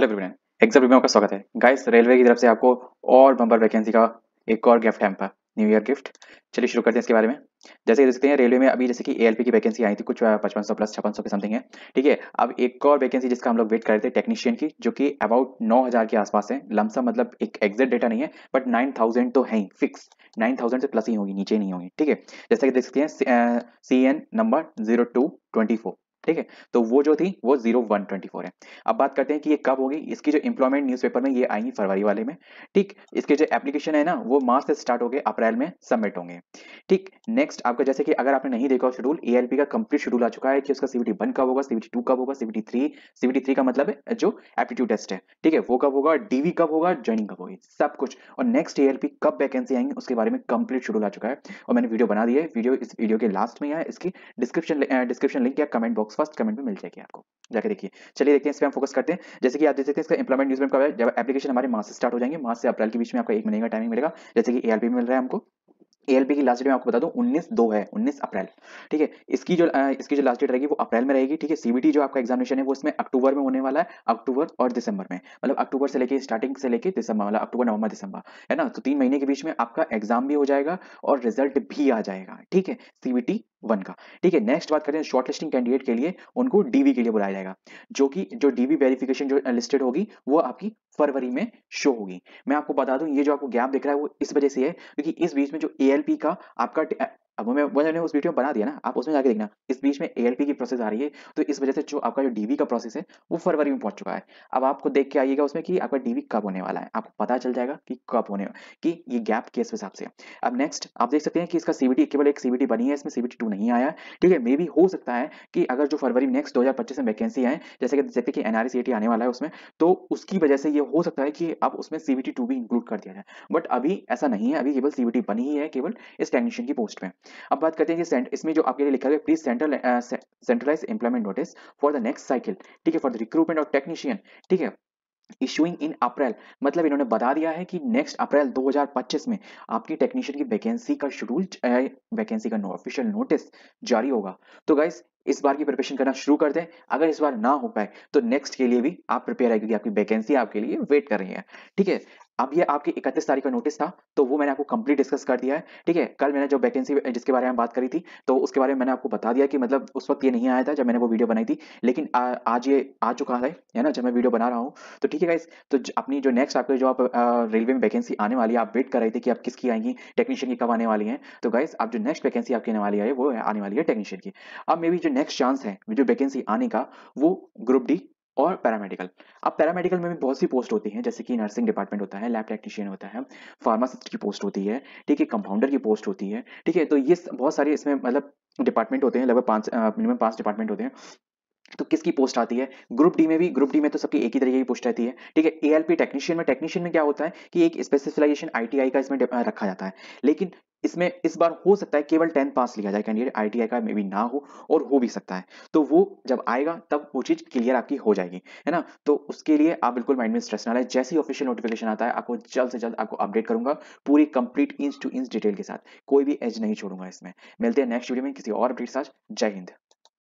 hello everyone exam review आपका स्वागत है गाइस रेलवे की तरफ से आपको और बम्पर वैकेंसी का एक और गिफ्ट है न्यू ईयर गिफ्ट चलिए शुरू करते हैं इसके बारे में जैसे देख सकते हैं रेलवे में अभी जैसे कि एएलपी की वैकेंसी आई थी कुछ पचपन सौ प्लस छप्पन सौ के समथिंग है ठीक है अब एक और वैकेंसी जिसका हम लोग वेट कर रहे थे टेक्नीशियन की जो कि अबाउट नौ हजार के आसपास है लमसम मतलब एक एग्जैक्ट डेटा नहीं है बट नाइन थाउजेंड तो है ही फिक्स नाइन थाउजेंड से प्लस ही होगी नीचे नहीं होगी ठीक है जैसे कि देख सकते हैं C N number zero two twenty four ठीक है तो वो जो थी वो जीरो वन ट्वेंटी फोर है अब बात करते हैं कि ये कब होगी इसकी जो न्यूज न्यूज़पेपर में ये आएंगी फरवरी वाले में ठीक इसके जो एप्लीकेशन है ना वो मार्च से स्टार्ट हो गए अप्रैल में सबमिट होंगे ठीक नेक्स्ट आपका जैसे कि अगर आपने नहीं देखा शेड्यूल ए का कंप्लीट शेड्यूल आ चुका है कि उसका सीबीटी वन कब होगा सीबीटी टू कब होगा सीबीटी थ्री सीबीटी थ्री का मतलब जो एप्टीट्यूड टेस्ट है ठीक है वो कब होगा डीवी कब होगा ज्वाइनिंग कब होगी सब कुछ और नेक्स्ट ए कब वैकेंसी आएंगी उसके बारे में कंप्लीट शेड्यूल आ चुका है और मैंने वीडियो बना दी है वीडियो इस वीडियो के लास्ट में या इसकी डिस्क्रिप्शन डिस्क्रिप्शन लिंक या comment box box first comment में मिल जाएगी आपको जाके देखिए चलिए देखते हैं इस पर हम फोकस करते हैं जैसे कि आप देख सकते हैं इसका इंप्लीमेंट न्यूज में कब है जब एप्लीकेशन हमारे मार्च से स्टार्ट हो जाएंगे मार्च से अप्रैल के बीच में आपको एक महीने का टाइमिंग मिलेगा जैसे कि ए में मिल रहा है हमको एएलपी की लास्ट डेट में आपको बता दूं 19 दो है 19 अप्रैल ठीक है इसकी जो इसकी जो लास्ट डेट रहेगी वो अप्रैल में रहेगी ठीक है सीबीटी जो आपका एग्जामिनेशन है वो इसमें अक्टूबर में होने वाला है अक्टूबर और दिसंबर में मतलब अक्टूबर से लेके स्टार्टिंग से लेके दिसंबर मतलब अक्टूबर नवंबर दिसंबर है ना तो तीन महीने के बीच में आपका एग्जाम भी हो जाएगा और रिजल्ट भी आ जाएगा ठीक है सीबीटी वन का ठीक है नेक्स्ट बात करें शॉर्ट लिस्टिंग कैंडिडेट के लिए उनको डीवी के लिए बुलाया जाएगा जो कि जो डीवी वेरिफिकेशन जो लिस्टेड होगी वो आपकी फरवरी में शो होगी मैं आपको बता दूं ये जो आपको गैप दिख रहा है वो इस वजह से है क्योंकि इस बीच में जो ए का आपका अब हमें वो मैंने उस वीडियो बना दिया ना आप उसमें जाके देखना इस बीच में ए की प्रोसेस आ रही है तो इस वजह से जो आपका जो डीवी का प्रोसेस है वो फरवरी में पहुंच चुका है अब आपको देख के आइएगा उसमें कि आपका डीवी कब होने वाला है आपको पता चल जाएगा कि कब होने की ये गैप किस हिसाब से अब नेक्स्ट आप देख सकते हैं कि इसका सीबीटी केवल एक सीबीटी बनी है इसमें सीबीटी टू नहीं आया ठीक है मे भी हो सकता है कि अगर जो फरवरी नेक्स्ट दो में वैकेंसी आए जैसे कि जैसे कि एनआरसीटी आने वाला है उसमें तो उसकी वजह से ये हो सकता है कि अब उसमें सीबीटी टू भी इंक्लूड कर दिया जाए बट अभी ऐसा नहीं है अभी केवल सीबीटी बनी ही है केवल इस टेक्नीशियन की पोस्ट में अब बात करते हैं कि इसमें जो आपके लिए लिखा है please central centralise employment notice for the next cycle ठीक है for the recruitment of technician ठीक है इशूइंग इन अप्रैल मतलब इन्होंने बता दिया है कि नेक्स्ट अप्रैल 2025 में आपकी टेक्नीशियन की वैकेंसी का शेड्यूल वैकेंसी uh, का नो ऑफिशियल नोटिस जारी होगा तो गाइस इस बार की प्रिपरेशन करना शुरू कर दें अगर इस बार ना हो पाए तो नेक्स्ट के लिए भी आप प्रिपेयर है क्योंकि आपकी वैकेंसी आपके लिए वेट कर रही है ठीक है अब ये आपकी इकतीस तारीख का नोटिस था तो वो मैंने आपको कंप्लीट डिस्कस कर दिया है ठीक है कल मैंने जो वैकेंसी जिसके बारे में बात करी थी तो उसके बारे में मैंने आपको बता दिया कि मतलब उस वक्त ये नहीं आया था जब मैंने वो वीडियो बनाई थी लेकिन आ, आज ये आ चुका है है ना जब मैं वीडियो बना रहा हूँ तो ठीक है तो अपनी जो नेक्स्ट आपके जो आप रेलवे में वैकेंसी आने वाली है आप वेट कर रहे थे कि आप किसकी आएंगी टेक्नीशियन की कब आने वाली है तो गाइस आप जो नेक्स्ट वैकेंसी आपकी आने वाली है वो आने वाली है टेक्नीशियन की अब मे जो नेक्स्ट चांस है जो वैकेंसी आने का वो ग्रुप डी और पैरामेडिकल अब पैरामेडिकल में भी बहुत सी पोस्ट होती हैं जैसे कि नर्सिंग डिपार्टमेंट होता है लैब टेक्नीशियन होता है फार्मासिस्ट की पोस्ट होती है ठीक है कंपाउंडर की पोस्ट होती है ठीक है तो ये बहुत सारे इसमें मतलब डिपार्टमेंट होते हैं लगभग पाँच मिनिमम पाँच डिपार्टमेंट होते हैं तो किसकी पोस्ट आती है ग्रुप डी में भी ग्रुप डी में तो सबकी एक ही तरीके की पोस्ट आती है ठीक है एएलपी टेक्नीशियन में टेक्नीशियन में क्या होता है कि एक स्पेसिफिकेशन आईटीआई का इसमें रखा जाता है लेकिन इसमें इस बार हो सकता है केवल टेंथ पास लिया जाए कैंडिडेट आईटीआई का मे बी ना हो और हो भी सकता है तो वो जब आएगा तब वो चीज़ क्लियर आपकी हो जाएगी है ना तो उसके लिए आप बिल्कुल माइंड में स्ट्रेस ना लें जैसे ही ऑफिशियल नोटिफिकेशन आता है आपको जल्द से जल्द आपको अपडेट करूंगा पूरी complete inch to inch detail के साथ कोई भी एज नहीं छोड़ूंगा इसमें मिलते हैं नेक्स्ट वीडियो में किसी और अपडेट के साथ जय हिंद